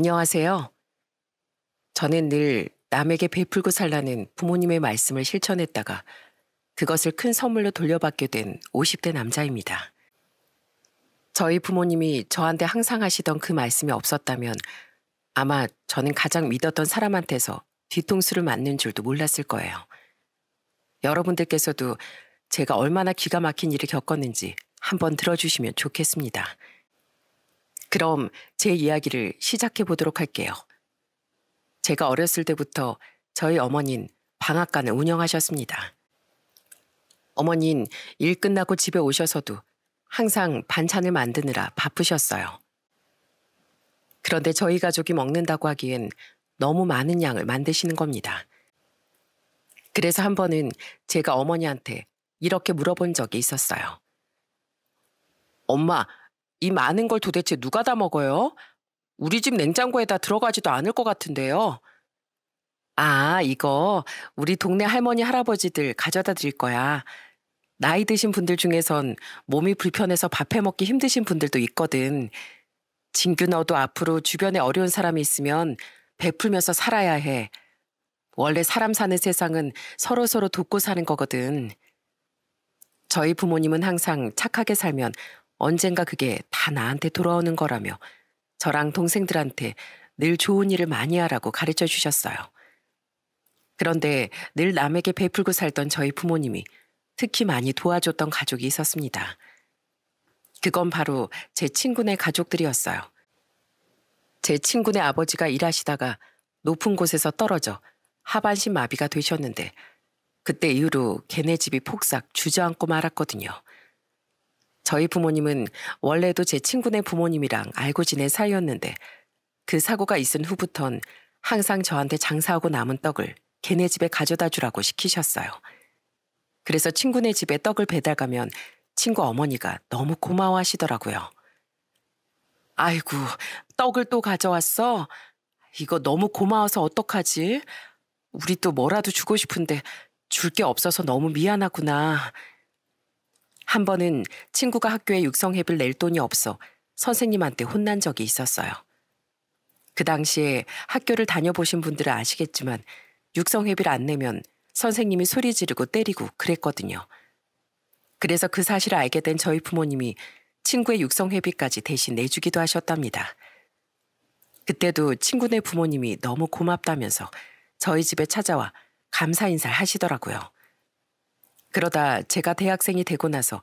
안녕하세요. 저는 늘 남에게 베풀고 살라는 부모님의 말씀을 실천했다가 그것을 큰 선물로 돌려받게 된 50대 남자입니다. 저희 부모님이 저한테 항상 하시던 그 말씀이 없었다면 아마 저는 가장 믿었던 사람한테서 뒤통수를 맞는 줄도 몰랐을 거예요. 여러분들께서도 제가 얼마나 기가 막힌 일을 겪었는지 한번 들어주시면 좋겠습니다. 그럼 제 이야기를 시작해 보도록 할게요. 제가 어렸을 때부터 저희 어머닌 방앗간을 운영하셨습니다. 어머니는일 끝나고 집에 오셔서도 항상 반찬을 만드느라 바쁘셨어요. 그런데 저희 가족이 먹는다고 하기엔 너무 많은 양을 만드시는 겁니다. 그래서 한 번은 제가 어머니한테 이렇게 물어본 적이 있었어요. 엄마, 이 많은 걸 도대체 누가 다 먹어요? 우리 집 냉장고에 다 들어가지도 않을 것 같은데요. 아, 이거 우리 동네 할머니 할아버지들 가져다 드릴 거야. 나이 드신 분들 중에선 몸이 불편해서 밥해 먹기 힘드신 분들도 있거든. 진규 너도 앞으로 주변에 어려운 사람이 있으면 베풀면서 살아야 해. 원래 사람 사는 세상은 서로서로 서로 돕고 사는 거거든. 저희 부모님은 항상 착하게 살면 언젠가 그게 다 나한테 돌아오는 거라며 저랑 동생들한테 늘 좋은 일을 많이 하라고 가르쳐 주셨어요. 그런데 늘 남에게 베풀고 살던 저희 부모님이 특히 많이 도와줬던 가족이 있었습니다. 그건 바로 제 친구네 가족들이었어요. 제 친구네 아버지가 일하시다가 높은 곳에서 떨어져 하반신 마비가 되셨는데 그때 이후로 걔네 집이 폭삭 주저앉고 말았거든요. 저희 부모님은 원래도 제 친구네 부모님이랑 알고 지낸 사이였는데 그 사고가 있은 후부턴 항상 저한테 장사하고 남은 떡을 걔네 집에 가져다 주라고 시키셨어요. 그래서 친구네 집에 떡을 배달 가면 친구 어머니가 너무 고마워 하시더라고요. 아이고, 떡을 또 가져왔어? 이거 너무 고마워서 어떡하지? 우리 또 뭐라도 주고 싶은데 줄 게 없어서 너무 미안하구나. 한 번은 친구가 학교에 육성회비를 낼 돈이 없어 선생님한테 혼난 적이 있었어요. 그 당시에 학교를 다녀보신 분들은 아시겠지만 육성회비를 안 내면 선생님이 소리 지르고 때리고 그랬거든요. 그래서 그 사실을 알게 된 저희 부모님이 친구의 육성회비까지 대신 내주기도 하셨답니다. 그때도 친구네 부모님이 너무 고맙다면서 저희 집에 찾아와 감사 인사를 하시더라고요. 그러다 제가 대학생이 되고 나서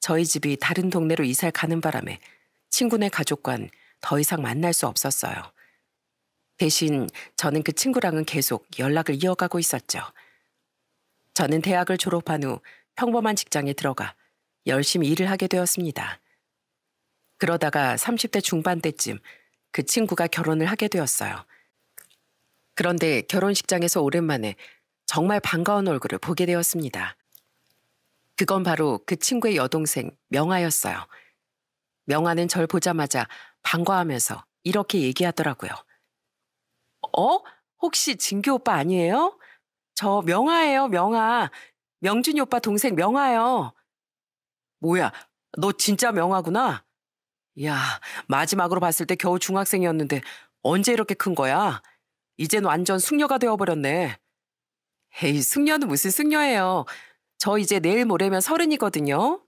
저희 집이 다른 동네로 이사를 가는 바람에 친구네 가족과는 더 이상 만날 수 없었어요. 대신 저는 그 친구랑은 계속 연락을 이어가고 있었죠. 저는 대학을 졸업한 후 평범한 직장에 들어가 열심히 일을 하게 되었습니다. 그러다가 30대 중반 때쯤 그 친구가 결혼을 하게 되었어요. 그런데 결혼식장에서 오랜만에 정말 반가운 얼굴을 보게 되었습니다. 그건 바로 그 친구의 여동생 명아였어요. 명아는 절 보자마자 반가하면서 이렇게 얘기하더라고요. 어? 혹시 진규 오빠 아니에요? 저 명아예요, 명아. 명준이 오빠 동생 명아요. 뭐야, 너 진짜 명아구나? 야 마지막으로 봤을 때 겨우 중학생이었는데 언제 이렇게 큰 거야? 이젠 완전 숙녀가 되어버렸네. 에이, 숙녀는 무슨 숙녀예요. 저 이제 내일 모레면 서른이거든요.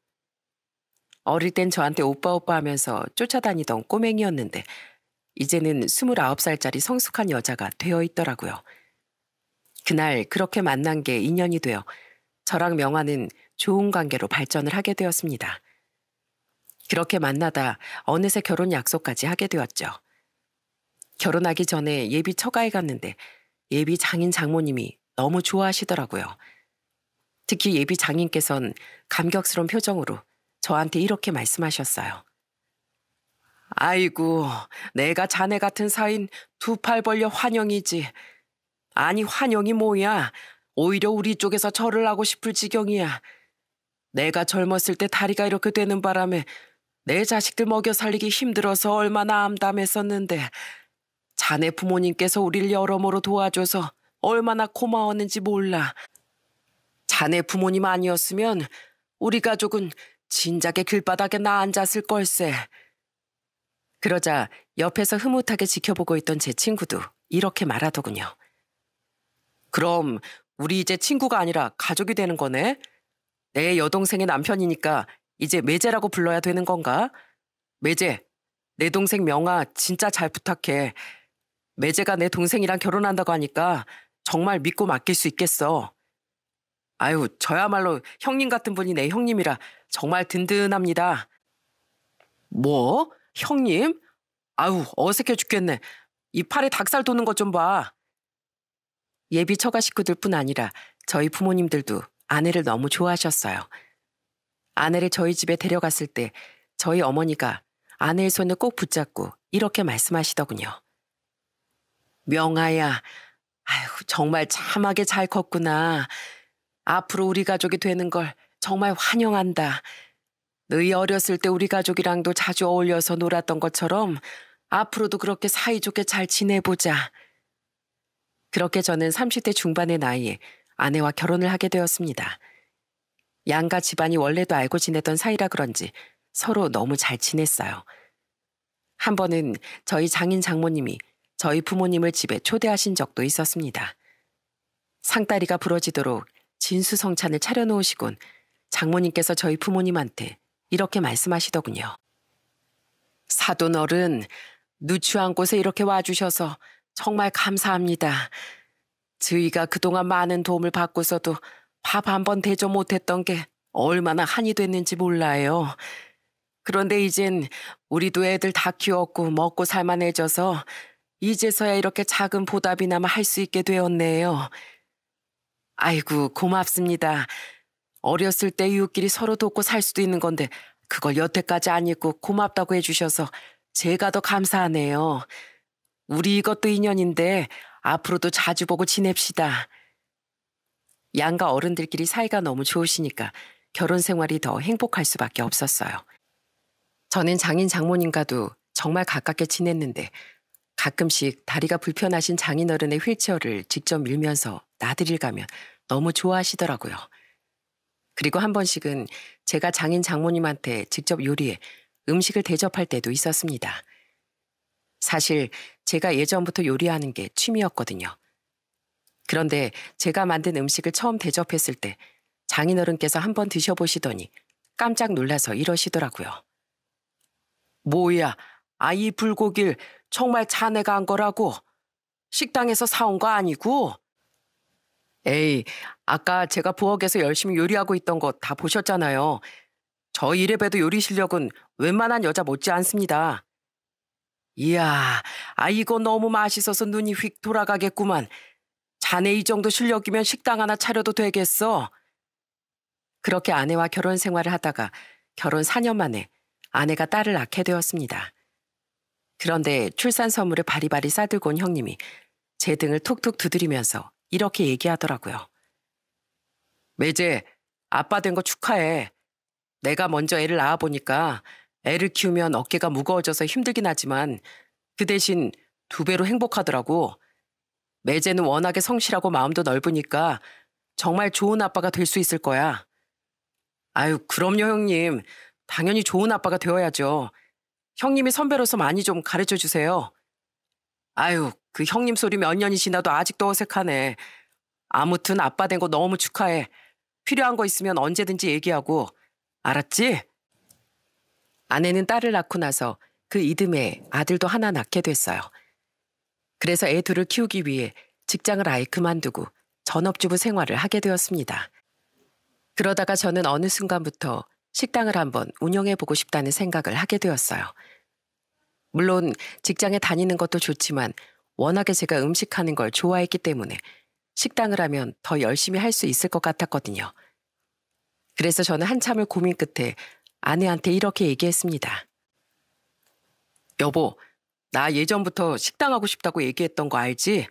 어릴 땐 저한테 오빠 오빠 하면서 쫓아다니던 꼬맹이였는데 이제는 스물아홉 살짜리 성숙한 여자가 되어 있더라고요. 그날 그렇게 만난 게 인연이 되어 저랑 명화는 좋은 관계로 발전을 하게 되었습니다. 그렇게 만나다 어느새 결혼 약속까지 하게 되었죠. 결혼하기 전에 예비 처가에 갔는데 예비 장인 장모님이 너무 좋아하시더라고요. 특히 예비 장인께선 감격스러운 표정으로 저한테 이렇게 말씀하셨어요. 아이고, 내가 자네 같은 사인 두 팔 벌려 환영이지. 아니, 환영이 뭐야? 오히려 우리 쪽에서 절을 하고 싶을 지경이야. 내가 젊었을 때 다리가 이렇게 되는 바람에 내 자식들 먹여 살리기 힘들어서 얼마나 암담했었는데 자네 부모님께서 우리를 여러모로 도와줘서 얼마나 고마웠는지 몰라. 자네 부모님 아니었으면 우리 가족은 진작에 길바닥에 나앉았을 걸세. 그러자 옆에서 흐뭇하게 지켜보고 있던 제 친구도 이렇게 말하더군요. 그럼 우리 이제 친구가 아니라 가족이 되는 거네? 내 여동생의 남편이니까 이제 매제라고 불러야 되는 건가? 매제, 내 동생 명아 진짜 잘 부탁해. 매제가 내 동생이랑 결혼한다고 하니까 정말 믿고 맡길 수 있겠어. 아유, 저야말로 형님 같은 분이네, 형님이라 정말 든든합니다. 뭐? 형님? 아우, 어색해 죽겠네. 이 팔에 닭살 도는 것 좀 봐. 예비 처가 식구들뿐 아니라 저희 부모님들도 아내를 너무 좋아하셨어요. 아내를 저희 집에 데려갔을 때 저희 어머니가 아내의 손을 꼭 붙잡고 이렇게 말씀하시더군요. 명아야, 아유, 정말 참하게 잘 컸구나. 앞으로 우리 가족이 되는 걸 정말 환영한다. 너희 어렸을 때 우리 가족이랑도 자주 어울려서 놀았던 것처럼 앞으로도 그렇게 사이좋게 잘 지내보자. 그렇게 저는 30대 중반의 나이에 아내와 결혼을 하게 되었습니다. 양가 집안이 원래도 알고 지내던 사이라 그런지 서로 너무 잘 지냈어요. 한 번은 저희 장인 장모님이 저희 부모님을 집에 초대하신 적도 있었습니다. 상다리가 부러지도록 진수성찬을 차려놓으시곤 장모님께서 저희 부모님한테 이렇게 말씀하시더군요. 사돈어른, 누추한 곳에 이렇게 와주셔서 정말 감사합니다. 저희가 그동안 많은 도움을 받고서도 밥 한 번 대조 못했던 게 얼마나 한이 됐는지 몰라요. 그런데 이젠 우리도 애들 다 키웠고 먹고 살만해져서 이제서야 이렇게 작은 보답이나마 할 수 있게 되었네요. 아이고, 고맙습니다. 어렸을 때 이웃끼리 서로 돕고 살 수도 있는 건데 그걸 여태까지 안 읽고 고맙다고 해주셔서 제가 더 감사하네요. 우리 이것도 인연인데 앞으로도 자주 보고 지냅시다. 양가 어른들끼리 사이가 너무 좋으시니까 결혼 생활이 더 행복할 수밖에 없었어요. 저는 장인 장모님과도 정말 가깝게 지냈는데 가끔씩 다리가 불편하신 장인어른의 휠체어를 직접 밀면서 나들이를 가면 너무 좋아하시더라고요. 그리고 한 번씩은 제가 장인 장모님한테 직접 요리해 음식을 대접할 때도 있었습니다. 사실 제가 예전부터 요리하는 게 취미였거든요. 그런데 제가 만든 음식을 처음 대접했을 때 장인어른께서 한 번 드셔보시더니 깜짝 놀라서 이러시더라고요. 뭐야, 아이 불고길 정말 자네가 한 거라고. 식당에서 사온 거 아니고. 에이, 아까 제가 부엌에서 열심히 요리하고 있던 거 다 보셨잖아요. 저 이래봬도 요리 실력은 웬만한 여자 못지 않습니다. 이야, 아이고 너무 맛있어서 눈이 휙 돌아가겠구만. 자네 이 정도 실력이면 식당 하나 차려도 되겠어. 그렇게 아내와 결혼 생활을 하다가 결혼 4년 만에 아내가 딸을 낳게 되었습니다. 그런데 출산 선물을 바리바리 싸들고 온 형님이 제 등을 톡톡 두드리면서 이렇게 얘기하더라고요. 매제, 아빠 된 거 축하해. 내가 먼저 애를 낳아보니까 애를 키우면 어깨가 무거워져서 힘들긴 하지만 그 대신 두 배로 행복하더라고. 매제는 워낙에 성실하고 마음도 넓으니까 정말 좋은 아빠가 될 수 있을 거야. 아유, 그럼요, 형님. 당연히 좋은 아빠가 되어야죠. 형님이 선배로서 많이 좀 가르쳐 주세요. 아유, 그 형님 소리 몇 년이 지나도 아직도 어색하네. 아무튼 아빠 된 거 너무 축하해. 필요한 거 있으면 언제든지 얘기하고. 알았지? 아내는 딸을 낳고 나서 그 이듬해 아들도 하나 낳게 됐어요. 그래서 애 둘을 키우기 위해 직장을 아예 그만두고 전업주부 생활을 하게 되었습니다. 그러다가 저는 어느 순간부터 식당을 한번 운영해 보고 싶다는 생각을 하게 되었어요. 물론 직장에 다니는 것도 좋지만 워낙에 제가 음식하는 걸 좋아했기 때문에 식당을 하면 더 열심히 할 수 있을 것 같았거든요. 그래서 저는 한참을 고민 끝에 아내한테 이렇게 얘기했습니다. 여보, 나 예전부터 식당하고 싶다고 얘기했던 거 알지?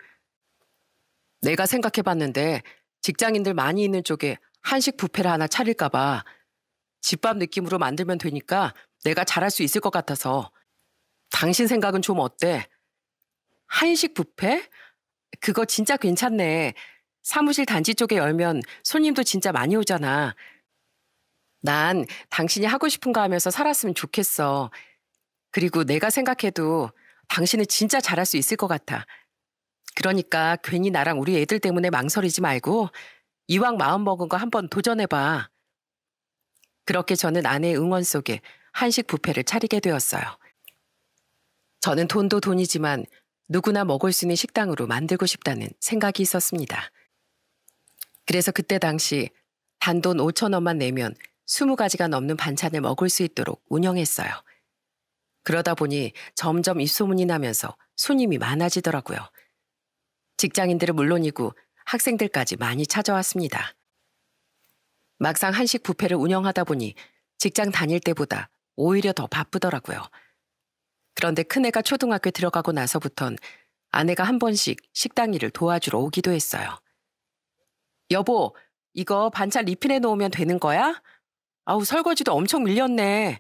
내가 생각해봤는데 직장인들 많이 있는 쪽에 한식 부페를 하나 차릴까봐 집밥 느낌으로 만들면 되니까 내가 잘할 수 있을 것 같아서 당신 생각은 좀 어때? 한식 뷔페? 그거 진짜 괜찮네. 사무실 단지 쪽에 열면 손님도 진짜 많이 오잖아. 난 당신이 하고 싶은 거 하면서 살았으면 좋겠어. 그리고 내가 생각해도 당신은 진짜 잘할 수 있을 것 같아. 그러니까 괜히 나랑 우리 애들 때문에 망설이지 말고 이왕 마음먹은 거 한번 도전해봐. 그렇게 저는 아내의 응원 속에 한식 부페를 차리게 되었어요. 저는 돈도 돈이지만 누구나 먹을 수 있는 식당으로 만들고 싶다는 생각이 있었습니다. 그래서 그때 당시 단돈 5천 원만 내면 20가지가 넘는 반찬을 먹을 수 있도록 운영했어요. 그러다 보니 점점 입소문이 나면서 손님이 많아지더라고요. 직장인들은 물론이고 학생들까지 많이 찾아왔습니다. 막상 한식 부페를 운영하다 보니 직장 다닐 때보다 오히려 더 바쁘더라고요. 그런데 큰애가 초등학교 들어가고 나서부턴 아내가 한 번씩 식당 일을 도와주러 오기도 했어요. 여보, 이거 반찬 리필해 놓으면 되는 거야? 아우, 설거지도 엄청 밀렸네.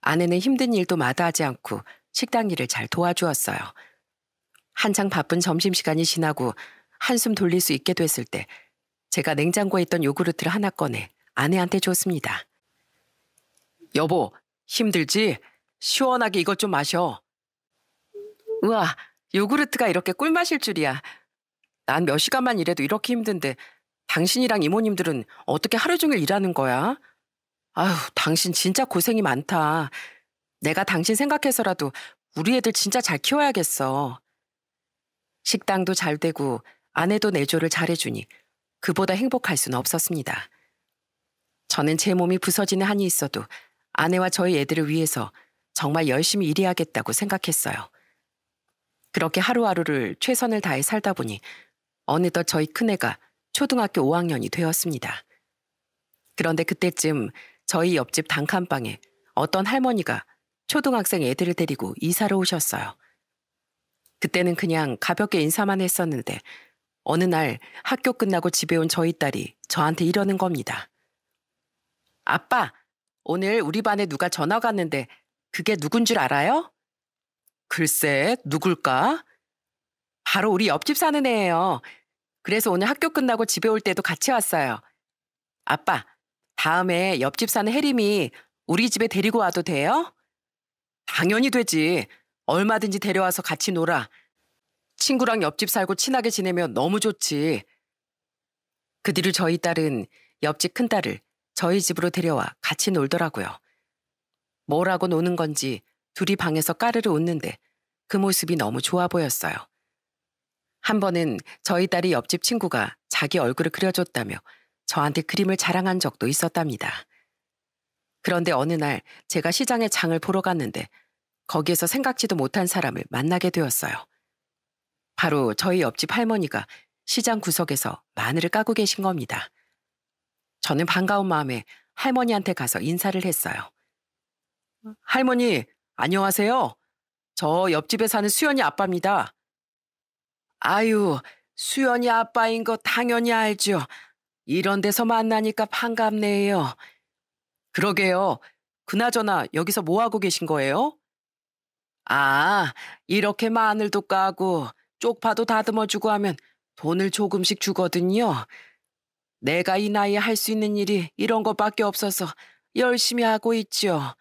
아내는 힘든 일도 마다하지 않고 식당 일을 잘 도와주었어요. 한창 바쁜 점심시간이 지나고 한숨 돌릴 수 있게 됐을 때 제가 냉장고에 있던 요구르트를 하나 꺼내 아내한테 줬습니다. 여보, 힘들지? 시원하게 이것 좀 마셔. 우와, 요구르트가 이렇게 꿀맛일 줄이야. 난 몇 시간만 일해도 이렇게 힘든데 당신이랑 이모님들은 어떻게 하루 종일 일하는 거야? 아휴, 당신 진짜 고생이 많다. 내가 당신 생각해서라도 우리 애들 진짜 잘 키워야겠어. 식당도 잘 되고 아내도 내조를 잘해주니 그보다 행복할 수는 없었습니다. 저는 제 몸이 부서지는 한이 있어도 아내와 저희 애들을 위해서 정말 열심히 일해야겠다고 생각했어요. 그렇게 하루하루를 최선을 다해 살다 보니 어느덧 저희 큰애가 초등학교 5학년이 되었습니다. 그런데 그때쯤 저희 옆집 단칸방에 어떤 할머니가 초등학생 애들을 데리고 이사를 오셨어요. 그때는 그냥 가볍게 인사만 했었는데 어느 날 학교 끝나고 집에 온 저희 딸이 저한테 이러는 겁니다. 아빠, 오늘 우리 반에 누가 전화가 왔는데 그게 누군 줄 알아요? 글쎄, 누굴까? 바로 우리 옆집 사는 애예요. 그래서 오늘 학교 끝나고 집에 올 때도 같이 왔어요. 아빠, 다음에 옆집 사는 혜림이 우리 집에 데리고 와도 돼요? 당연히 되지. 얼마든지 데려와서 같이 놀아. 친구랑 옆집 살고 친하게 지내면 너무 좋지. 그 뒤로 저희 딸은 옆집 큰딸을 저희 집으로 데려와 같이 놀더라고요. 뭐라고 노는 건지 둘이 방에서 까르르 웃는데 그 모습이 너무 좋아 보였어요. 한 번은 저희 딸이 옆집 친구가 자기 얼굴을 그려줬다며 저한테 그림을 자랑한 적도 있었답니다. 그런데 어느 날 제가 시장에 장을 보러 갔는데 거기에서 생각지도 못한 사람을 만나게 되었어요. 바로 저희 옆집 할머니가 시장 구석에서 마늘을 까고 계신 겁니다. 저는 반가운 마음에 할머니한테 가서 인사를 했어요. 할머니, 안녕하세요. 저 옆집에 사는 수연이 아빠입니다. 아유, 수연이 아빠인 거 당연히 알죠. 이런 데서 만나니까 반갑네요. 그러게요. 그나저나 여기서 뭐하고 계신 거예요? 아, 이렇게 마늘도 까고 쪽파도 다듬어주고 하면 돈을 조금씩 주거든요. 내가 이 나이에 할 수 있는 일이 이런 것밖에 없어서 열심히 하고 있지요.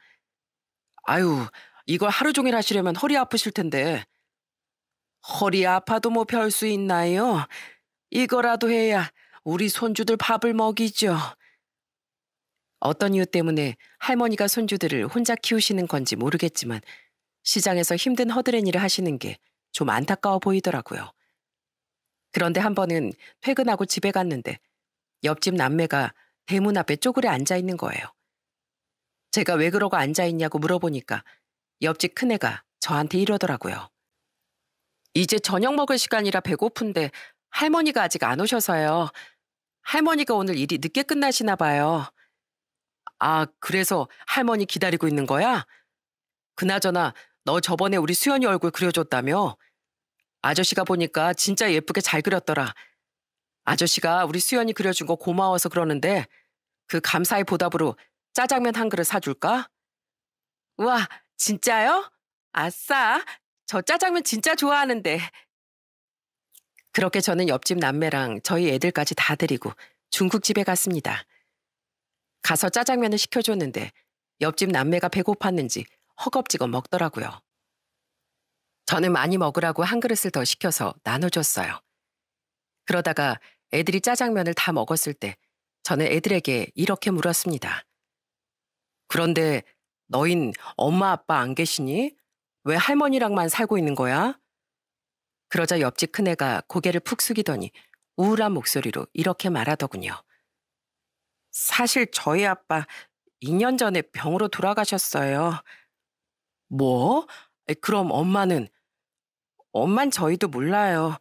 아유, 이걸 하루 종일 하시려면 허리 아프실 텐데. 허리 아파도 뭐 별 수 있나요? 이거라도 해야 우리 손주들 밥을 먹이죠. 어떤 이유 때문에 할머니가 손주들을 혼자 키우시는 건지 모르겠지만 시장에서 힘든 허드렛 일을 하시는 게좀 안타까워 보이더라고요. 그런데 한 번은 퇴근하고 집에 갔는데 옆집 남매가 대문 앞에 쪼그려 앉아 있는 거예요. 제가 왜 그러고 앉아 있냐고 물어보니까 옆집 큰애가 저한테 이러더라고요. 이제 저녁 먹을 시간이라 배고픈데 할머니가 아직 안 오셔서요. 할머니가 오늘 일이 늦게 끝나시나 봐요. 아, 그래서 할머니 기다리고 있는 거야? 그나저나 너 저번에 우리 수연이 얼굴 그려줬다며? 아저씨가 보니까 진짜 예쁘게 잘 그렸더라. 아저씨가 우리 수연이 그려준 거 고마워서 그러는데 그 감사의 보답으로 짜장면 한 그릇 사줄까? 우와, 진짜요? 아싸, 저 짜장면 진짜 좋아하는데. 그렇게 저는 옆집 남매랑 저희 애들까지 다 데리고 중국집에 갔습니다. 가서 짜장면을 시켜줬는데 옆집 남매가 배고팠는지 허겁지겁 먹더라고요. 저는 많이 먹으라고 한 그릇을 더 시켜서 나눠줬어요. 그러다가 애들이 짜장면을 다 먹었을 때 저는 애들에게 이렇게 물었습니다. 그런데 너흰 엄마 아빠 안 계시니? 왜 할머니랑만 살고 있는 거야? 그러자 옆집 큰애가 고개를 푹 숙이더니 우울한 목소리로 이렇게 말하더군요. 사실 저희 아빠 2년 전에 병으로 돌아가셨어요. 뭐? 그럼 엄마는 엄만 저희도 몰라요.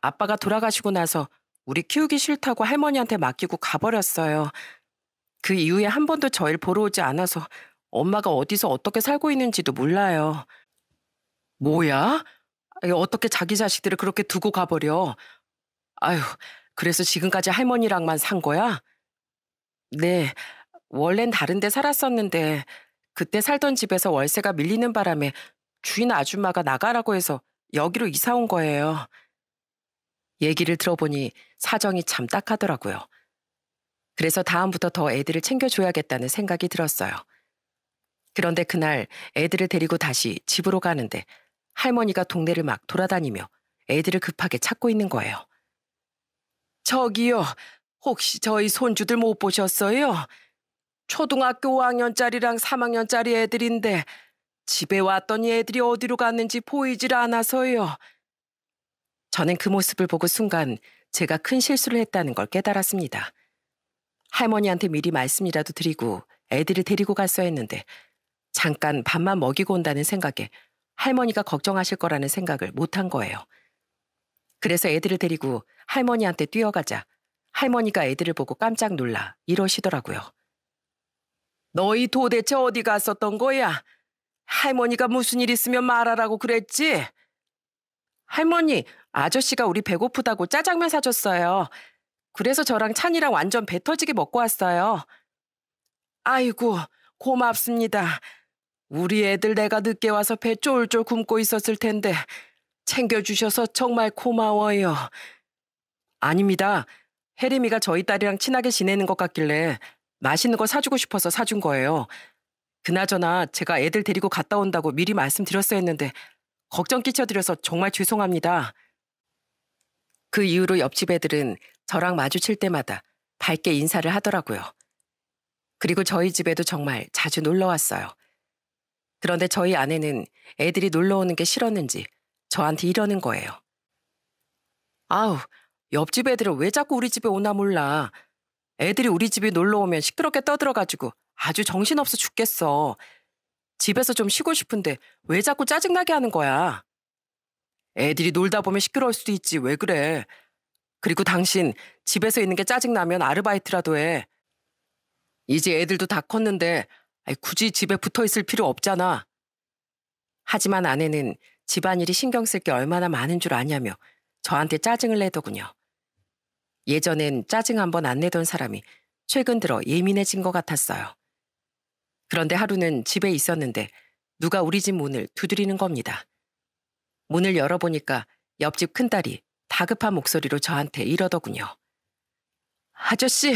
아빠가 돌아가시고 나서 우리 키우기 싫다고 할머니한테 맡기고 가버렸어요. 그 이후에 한 번도 저희를 보러 오지 않아서 엄마가 어디서 어떻게 살고 있는지도 몰라요. 뭐야? 아, 어떻게 자기 자식들을 그렇게 두고 가버려? 아휴, 그래서 지금까지 할머니랑만 산 거야? 네, 원래는 다른 데 살았었는데 그때 살던 집에서 월세가 밀리는 바람에 주인 아줌마가 나가라고 해서 여기로 이사 온 거예요. 얘기를 들어보니 사정이 참 딱하더라고요. 그래서 다음부터 더 애들을 챙겨줘야겠다는 생각이 들었어요. 그런데 그날 애들을 데리고 다시 집으로 가는데 할머니가 동네를 막 돌아다니며 애들을 급하게 찾고 있는 거예요. 저기요, 혹시 저희 손주들 못 보셨어요? 초등학교 5학년짜리랑 3학년짜리 애들인데 집에 왔더니 애들이 어디로 갔는지 보이질 않아서요. 저는 그 모습을 보고 순간 제가 큰 실수를 했다는 걸 깨달았습니다. 할머니한테 미리 말씀이라도 드리고 애들을 데리고 갔어야 했는데 잠깐 밥만 먹이고 온다는 생각에 할머니가 걱정하실 거라는 생각을 못 한 거예요. 그래서 애들을 데리고 할머니한테 뛰어가자 할머니가 애들을 보고 깜짝 놀라 이러시더라고요. 너희 도대체 어디 갔었던 거야? 할머니가 무슨 일 있으면 말하라고 그랬지? 할머니, 아저씨가 우리 배고프다고 짜장면 사줬어요. 그래서 저랑 찬이랑 완전 배 터지게 먹고 왔어요. 아이고, 고맙습니다. 우리 애들 내가 늦게 와서 배 쫄쫄 굶고 있었을 텐데 챙겨주셔서 정말 고마워요. 아닙니다. 혜림이가 저희 딸이랑 친하게 지내는 것 같길래 맛있는 거 사주고 싶어서 사준 거예요. 그나저나 제가 애들 데리고 갔다 온다고 미리 말씀드렸어야 했는데 걱정 끼쳐드려서 정말 죄송합니다. 그 이후로 옆집 애들은 저랑 마주칠 때마다 밝게 인사를 하더라고요. 그리고 저희 집에도 정말 자주 놀러 왔어요. 그런데 저희 아내는 애들이 놀러 오는 게 싫었는지 저한테 이러는 거예요. 아우, 옆집 애들은 왜 자꾸 우리 집에 오나 몰라. 애들이 우리 집에 놀러 오면 시끄럽게 떠들어가지고 아주 정신없어 죽겠어. 집에서 좀 쉬고 싶은데 왜 자꾸 짜증나게 하는 거야? 애들이 놀다 보면 시끄러울 수도 있지. 왜 그래? 그리고 당신 집에서 있는 게 짜증나면 아르바이트라도 해. 이제 애들도 다 컸는데 굳이 집에 붙어 있을 필요 없잖아. 하지만 아내는 집안일이 신경 쓸 게 얼마나 많은 줄 아냐며 저한테 짜증을 내더군요. 예전엔 짜증 한 번 안 내던 사람이 최근 들어 예민해진 것 같았어요. 그런데 하루는 집에 있었는데 누가 우리 집 문을 두드리는 겁니다. 문을 열어보니까 옆집 큰딸이 다급한 목소리로 저한테 이러더군요. 아저씨,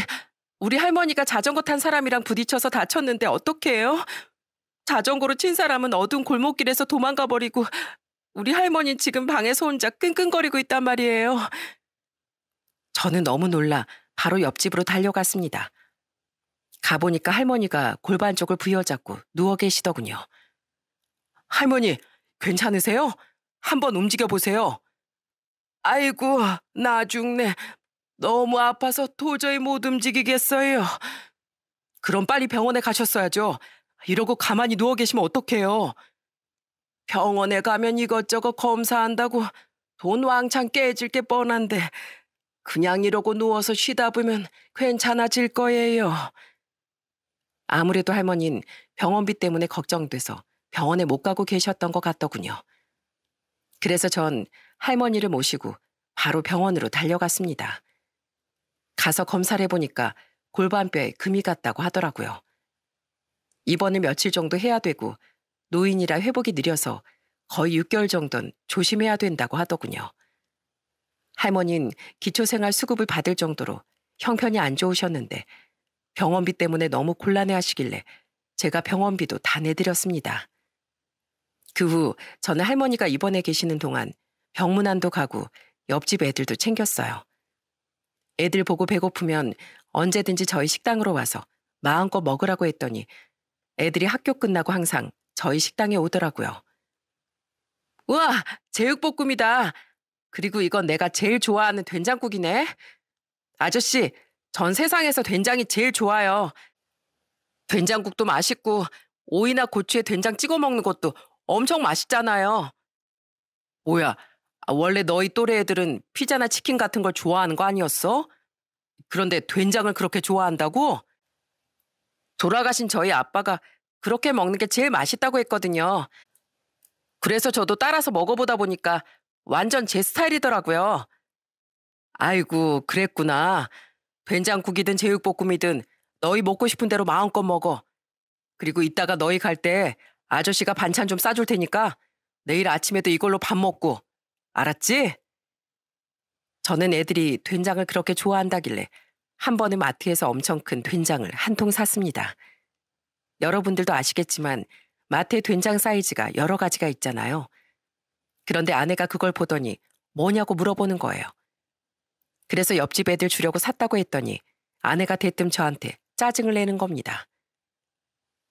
우리 할머니가 자전거 탄 사람이랑 부딪혀서 다쳤는데 어떡해요? 자전거로 친 사람은 어두운 골목길에서 도망가 버리고 우리 할머니 는 지금 방에서 혼자 끙끙거리고 있단 말이에요. 저는 너무 놀라 바로 옆집으로 달려갔습니다. 가보니까 할머니가 골반 쪽을 부여잡고 누워 계시더군요. 할머니, 괜찮으세요? 한번 움직여 보세요. 아이고, 나 죽네. 너무 아파서 도저히 못 움직이겠어요. 그럼 빨리 병원에 가셨어야죠. 이러고 가만히 누워 계시면 어떡해요? 병원에 가면 이것저것 검사한다고 돈 왕창 깨질 게 뻔한데 그냥 이러고 누워서 쉬다 보면 괜찮아질 거예요. 아무래도 할머니는 병원비 때문에 걱정돼서 병원에 못 가고 계셨던 것 같더군요. 그래서 전 할머니를 모시고 바로 병원으로 달려갔습니다. 가서 검사를 해보니까 골반뼈에 금이 갔다고 하더라고요. 입원을 며칠 정도 해야 되고 노인이라 회복이 느려서 거의 6개월 정도는 조심해야 된다고 하더군요. 할머니는 기초생활 수급을 받을 정도로 형편이 안 좋으셨는데 병원비 때문에 너무 곤란해 하시길래 제가 병원비도 다 내드렸습니다. 그 후 저는 할머니가 입원해 계시는 동안 병문안도 가고 옆집 애들도 챙겼어요. 애들 보고 배고프면 언제든지 저희 식당으로 와서 마음껏 먹으라고 했더니 애들이 학교 끝나고 항상 저희 식당에 오더라고요. 우와, 제육볶음이다. 그리고 이건 내가 제일 좋아하는 된장국이네. 아저씨, 전 세상에서 된장이 제일 좋아요. 된장국도 맛있고 오이나 고추에 된장 찍어 먹는 것도 엄청 맛있잖아요. 뭐야, 아, 원래 너희 또래 애들은 피자나 치킨 같은 걸 좋아하는 거 아니었어? 그런데 된장을 그렇게 좋아한다고? 돌아가신 저희 아빠가 그렇게 먹는 게 제일 맛있다고 했거든요. 그래서 저도 따라서 먹어보다 보니까 완전 제 스타일이더라고요. 아이고, 그랬구나. 된장국이든 제육볶음이든 너희 먹고 싶은 대로 마음껏 먹어. 그리고 이따가 너희 갈 때 아저씨가 반찬 좀 싸줄 테니까 내일 아침에도 이걸로 밥 먹고. 알았지? 저는 애들이 된장을 그렇게 좋아한다길래 한 번에 마트에서 엄청 큰 된장을 한 통 샀습니다. 여러분들도 아시겠지만 마트의 된장 사이즈가 여러 가지가 있잖아요. 그런데 아내가 그걸 보더니 뭐냐고 물어보는 거예요. 그래서 옆집 애들 주려고 샀다고 했더니 아내가 대뜸 저한테 짜증을 내는 겁니다.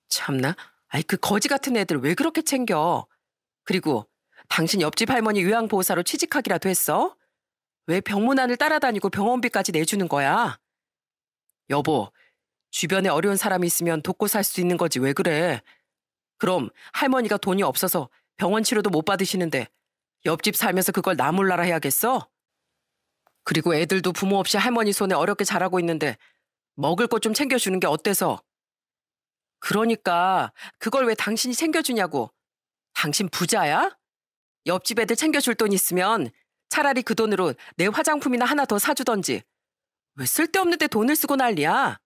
참나? 아이 그 거지 같은 애들 왜 그렇게 챙겨? 그리고 당신 옆집 할머니 요양보호사로 취직하기라도 했어? 왜 병문안을 따라다니고 병원비까지 내주는 거야? 여보, 주변에 어려운 사람이 있으면 돕고 살 수 있는 거지 왜 그래? 그럼 할머니가 돈이 없어서 병원 치료도 못 받으시는데 옆집 살면서 그걸 나 몰라라 해야겠어? 그리고 애들도 부모 없이 할머니 손에 어렵게 자라고 있는데 먹을 것 좀 챙겨주는 게 어때서? 그러니까 그걸 왜 당신이 챙겨주냐고. 당신 부자야? 옆집 애들 챙겨줄 돈 있으면 차라리 그 돈으로 내 화장품이나 하나 더 사주던지. 왜 쓸데없는데 돈을 쓰고 난리야?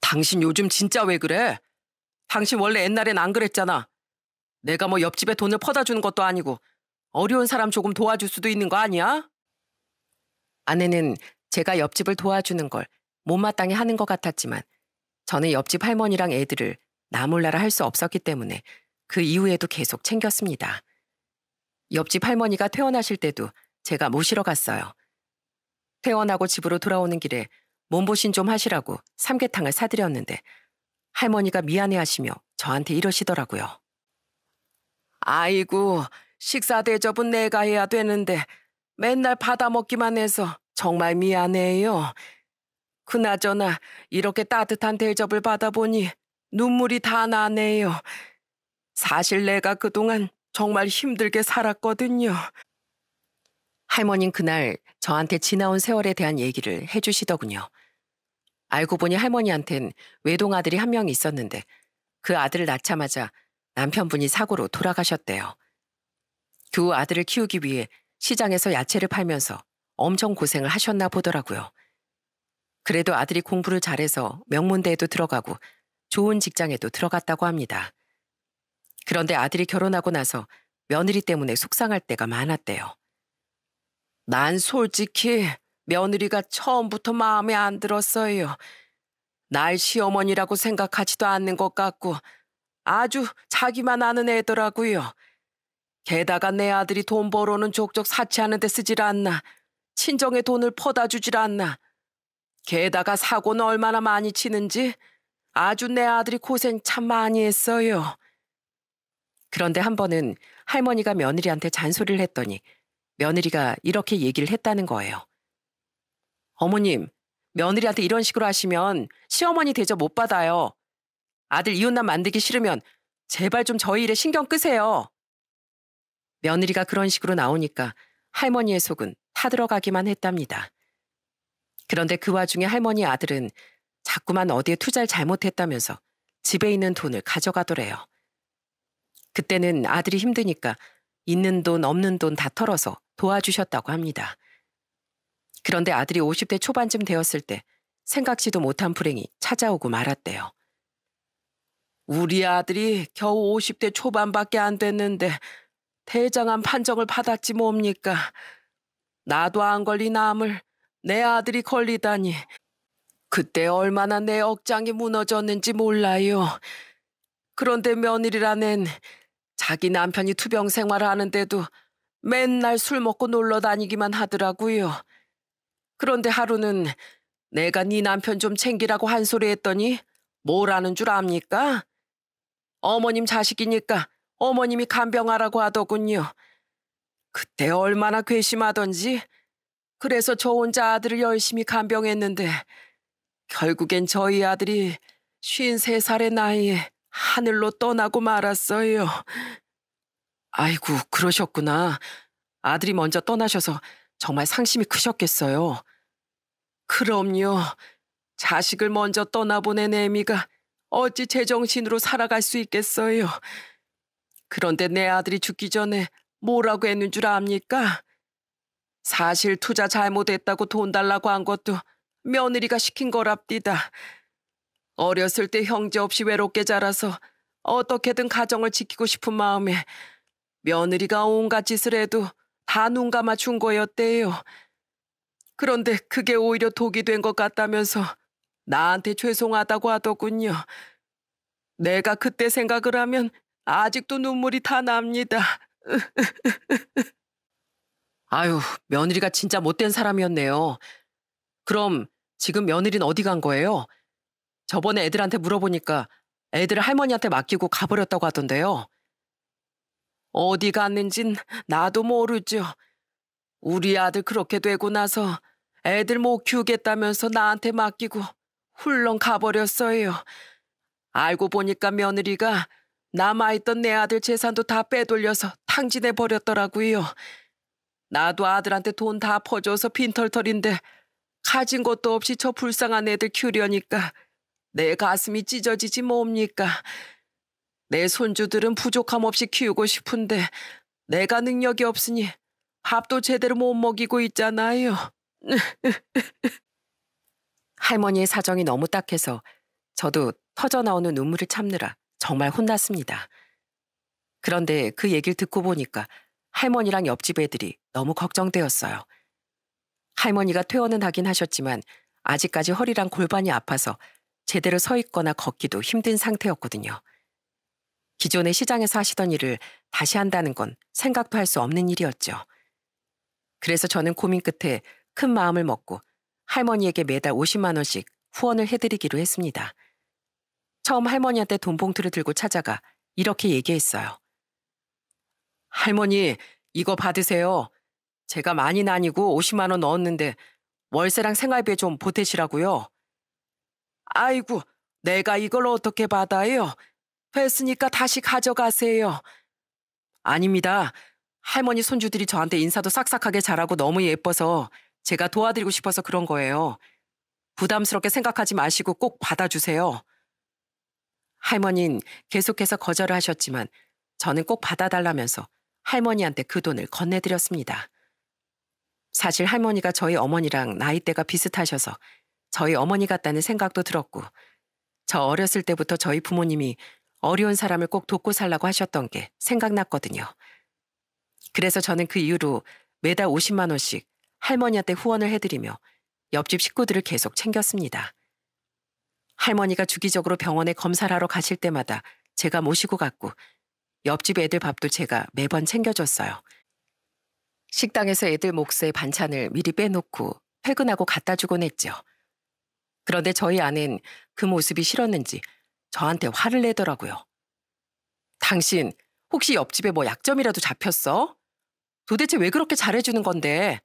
당신 요즘 진짜 왜 그래? 당신 원래 옛날엔 안 그랬잖아. 내가 뭐 옆집에 돈을 퍼다 주는 것도 아니고 어려운 사람 조금 도와줄 수도 있는 거 아니야? 아내는 제가 옆집을 도와주는 걸 못마땅히 하는 것 같았지만 저는 옆집 할머니랑 애들을 나 몰라라 할 수 없었기 때문에 그 이후에도 계속 챙겼습니다. 옆집 할머니가 퇴원하실 때도 제가 모시러 갔어요. 퇴원하고 집으로 돌아오는 길에 몸보신 좀 하시라고 삼계탕을 사드렸는데 할머니가 미안해하시며 저한테 이러시더라고요. 아이고, 식사 대접은 내가 해야 되는데 맨날 받아먹기만 해서 정말 미안해요. 그나저나 이렇게 따뜻한 대접을 받아보니 눈물이 다 나네요. 사실 내가 그동안 정말 힘들게 살았거든요. 할머니는 그날 저한테 지나온 세월에 대한 얘기를 해주시더군요. 알고 보니 할머니한텐 외동 아들이 한 명 있었는데 그 아들을 낳자마자 남편분이 사고로 돌아가셨대요. 그 아들을 키우기 위해 시장에서 야채를 팔면서 엄청 고생을 하셨나 보더라고요. 그래도 아들이 공부를 잘해서 명문대에도 들어가고 좋은 직장에도 들어갔다고 합니다. 그런데 아들이 결혼하고 나서 며느리 때문에 속상할 때가 많았대요. 난 솔직히 며느리가 처음부터 마음에 안 들었어요. 날 시어머니라고 생각하지도 않는 것 같고 아주 자기만 아는 애더라고요. 게다가 내 아들이 돈벌어는 족족 사치하는 데 쓰질 않나. 친정에 돈을 퍼다 주질 않나. 게다가 사고는 얼마나 많이 치는지 아주 내 아들이 고생 참 많이 했어요. 그런데 한 번은 할머니가 며느리한테 잔소리를 했더니 며느리가 이렇게 얘기를 했다는 거예요. 어머님, 며느리한테 이런 식으로 하시면 시어머니 대접 못 받아요. 아들 이웃남 만들기 싫으면 제발 좀 저희 일에 신경 끄세요. 며느리가 그런 식으로 나오니까 할머니의 속은 타들어가기만 했답니다. 그런데 그 와중에 할머니 아들은 자꾸만 어디에 투자를 잘못했다면서 집에 있는 돈을 가져가더래요. 그때는 아들이 힘드니까 있는 돈 없는 돈 다 털어서 도와주셨다고 합니다. 그런데 아들이 50대 초반쯤 되었을 때 생각지도 못한 불행이 찾아오고 말았대요. 우리 아들이 겨우 50대 초반밖에 안 됐는데 대장암 판정을 받았지 뭡니까. 나도 안 걸린 암을 내 아들이 걸리다니. 그때 얼마나 내 억장이 무너졌는지 몰라요. 그런데 며느리라는 자기 남편이 투병 생활하는데도 맨날 술 먹고 놀러 다니기만 하더라고요. 그런데 하루는 내가 네 남편 좀 챙기라고 한 소리 했더니 뭐라는 줄 압니까? 어머님 자식이니까 어머님이 간병하라고 하더군요. 그때 얼마나 괘씸하던지. 그래서 저 혼자 아들을 열심히 간병했는데 결국엔 저희 아들이 53살의 나이에 하늘로 떠나고 말았어요. 아이고, 그러셨구나. 아들이 먼저 떠나셔서 정말 상심이 크셨겠어요. 그럼요. 자식을 먼저 떠나보낸 애미가 어찌 제정신으로 살아갈 수 있겠어요. 그런데 내 아들이 죽기 전에 뭐라고 했는 줄 압니까? 사실 투자 잘못했다고 돈 달라고 한 것도 며느리가 시킨 거랍디다. 어렸을 때 형제 없이 외롭게 자라서 어떻게든 가정을 지키고 싶은 마음에 며느리가 온갖 짓을 해도 다 눈 감아 준 거였대요. 그런데 그게 오히려 독이 된 것 같다면서 나한테 죄송하다고 하더군요. 내가 그때 생각을 하면 아직도 눈물이 다 납니다. 아유, 며느리가 진짜 못된 사람이었네요. 그럼 지금 며느리는 어디 간 거예요? 저번에 애들한테 물어보니까 애들을 할머니한테 맡기고 가버렸다고 하던데요. 어디 갔는진 나도 모르죠. 우리 아들 그렇게 되고 나서 애들 못 키우겠다면서 나한테 맡기고 훌렁 가버렸어요. 알고 보니까 며느리가 남아있던 내 아들 재산도 다 빼돌려서 탕진해 버렸더라고요. 나도 아들한테 돈 다 퍼줘서 빈털털인데 가진 것도 없이 저 불쌍한 애들 키우려니까 내 가슴이 찢어지지 뭡니까. 내 손주들은 부족함 없이 키우고 싶은데 내가 능력이 없으니 밥도 제대로 못 먹이고 있잖아요. 할머니의 사정이 너무 딱해서 저도 터져나오는 눈물을 참느라 정말 혼났습니다. 그런데 그 얘기를 듣고 보니까 할머니랑 옆집 애들이 너무 걱정되었어요. 할머니가 퇴원은 하긴 하셨지만 아직까지 허리랑 골반이 아파서 제대로 서 있거나 걷기도 힘든 상태였거든요. 기존의 시장에서 하시던 일을 다시 한다는 건 생각도 할 수 없는 일이었죠. 그래서 저는 고민 끝에 큰 마음을 먹고 할머니에게 매달 50만 원씩 후원을 해드리기로 했습니다. 처음 할머니한테 돈 봉투를 들고 찾아가 이렇게 얘기했어요. 할머니, 이거 받으세요. 제가 많이 나뉘고 50만 원 넣었는데 월세랑 생활비에 좀 보태시라고요. 아이고, 내가 이걸 어떻게 받아요? 했으니까 다시 가져가세요. 아닙니다. 할머니 손주들이 저한테 인사도 싹싹하게 잘하고 너무 예뻐서 제가 도와드리고 싶어서 그런 거예요. 부담스럽게 생각하지 마시고 꼭 받아주세요. 할머니는 계속해서 거절을 하셨지만 저는 꼭 받아달라면서 할머니한테 그 돈을 건네드렸습니다. 사실 할머니가 저희 어머니랑 나이대가 비슷하셔서 저희 어머니 같다는 생각도 들었고 저 어렸을 때부터 저희 부모님이 어려운 사람을 꼭 돕고 살라고 하셨던 게 생각났거든요. 그래서 저는 그 이후로 매달 50만 원씩 할머니한테 후원을 해드리며 옆집 식구들을 계속 챙겼습니다. 할머니가 주기적으로 병원에 검사를 하러 가실 때마다 제가 모시고 갔고 옆집 애들 밥도 제가 매번 챙겨줬어요. 식당에서 애들 몫의 반찬을 미리 빼놓고 퇴근하고 갖다 주곤 했죠. 그런데 저희 아는 그 모습이 싫었는지 저한테 화를 내더라고요. 당신 혹시 옆집에 뭐 약점이라도 잡혔어? 도대체 왜 그렇게 잘해주는 건데?